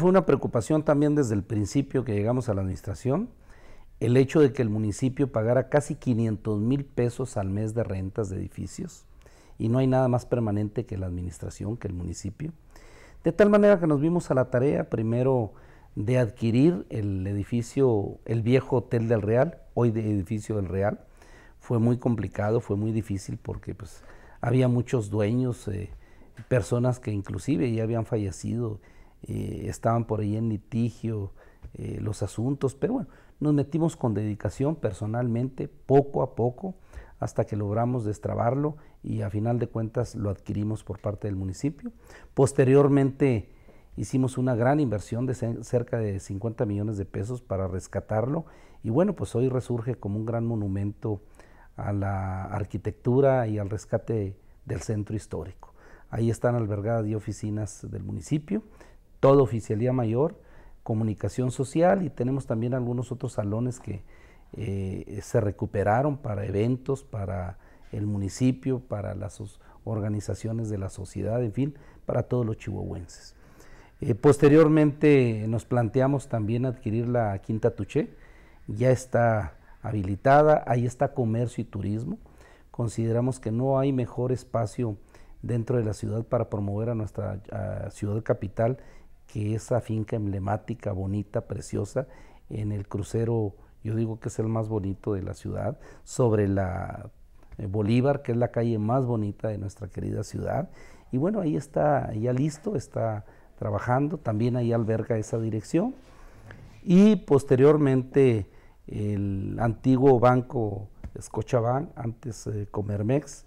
fue una preocupación también desde el principio que llegamos a la administración, el hecho de que el municipio pagara casi 500 mil pesos al mes de rentas de edificios y no hay nada más permanente que la administración, que el municipio. De tal manera que nos vimos a la tarea primero de adquirir el edificio, el viejo Hotel del Real, hoy de edificio del Real. Fue muy complicado, fue muy difícil porque pues, había muchos dueños, eh, personas que inclusive ya habían fallecido eh, estaban por ahí en litigio eh, los asuntos, pero bueno, nos metimos con dedicación personalmente, poco a poco, hasta que logramos destrabarlo y a final de cuentas lo adquirimos por parte del municipio. Posteriormente hicimos una gran inversión de cerca de 50 millones de pesos para rescatarlo y bueno, pues hoy resurge como un gran monumento a la arquitectura y al rescate del centro histórico. Ahí están albergadas y oficinas del municipio, toda oficialía mayor, comunicación social y tenemos también algunos otros salones que eh, se recuperaron para eventos, para el municipio, para las organizaciones de la sociedad, en fin, para todos los chihuahuenses. Eh, posteriormente nos planteamos también adquirir la Quinta Tuché, ya está habilitada, ahí está comercio y turismo. Consideramos que no hay mejor espacio dentro de la ciudad para promover a nuestra ciudad capital que esa finca emblemática, bonita, preciosa, en el crucero, yo digo que es el más bonito de la ciudad, sobre la eh, Bolívar, que es la calle más bonita de nuestra querida ciudad. Y bueno, ahí está ya listo, está trabajando, también ahí alberga esa dirección. Y posteriormente el antiguo banco Escochabán, antes eh, Comermex,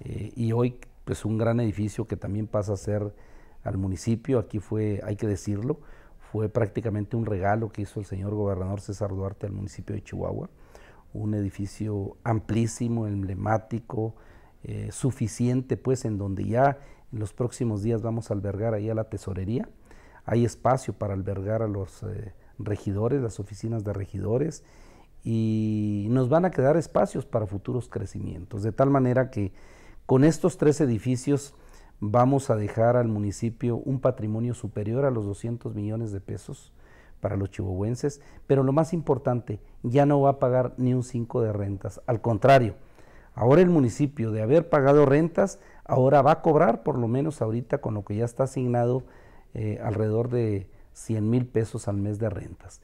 eh, y hoy pues un gran edificio que también pasa a ser al municipio. Aquí fue, hay que decirlo, fue prácticamente un regalo que hizo el señor gobernador César Duarte al municipio de Chihuahua. Un edificio amplísimo, emblemático, eh, suficiente, pues en donde ya en los próximos días vamos a albergar ahí a la tesorería. Hay espacio para albergar a los eh, regidores, las oficinas de regidores, y nos van a quedar espacios para futuros crecimientos. De tal manera que con estos tres edificios, vamos a dejar al municipio un patrimonio superior a los 200 millones de pesos para los chihuahuenses, pero lo más importante, ya no va a pagar ni un 5 de rentas, al contrario, ahora el municipio de haber pagado rentas, ahora va a cobrar por lo menos ahorita con lo que ya está asignado eh, alrededor de 100 mil pesos al mes de rentas.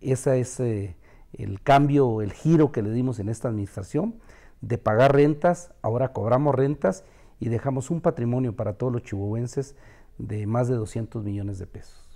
Ese es eh, el cambio, el giro que le dimos en esta administración, de pagar rentas, ahora cobramos rentas y dejamos un patrimonio para todos los chihuahuenses de más de 200 millones de pesos.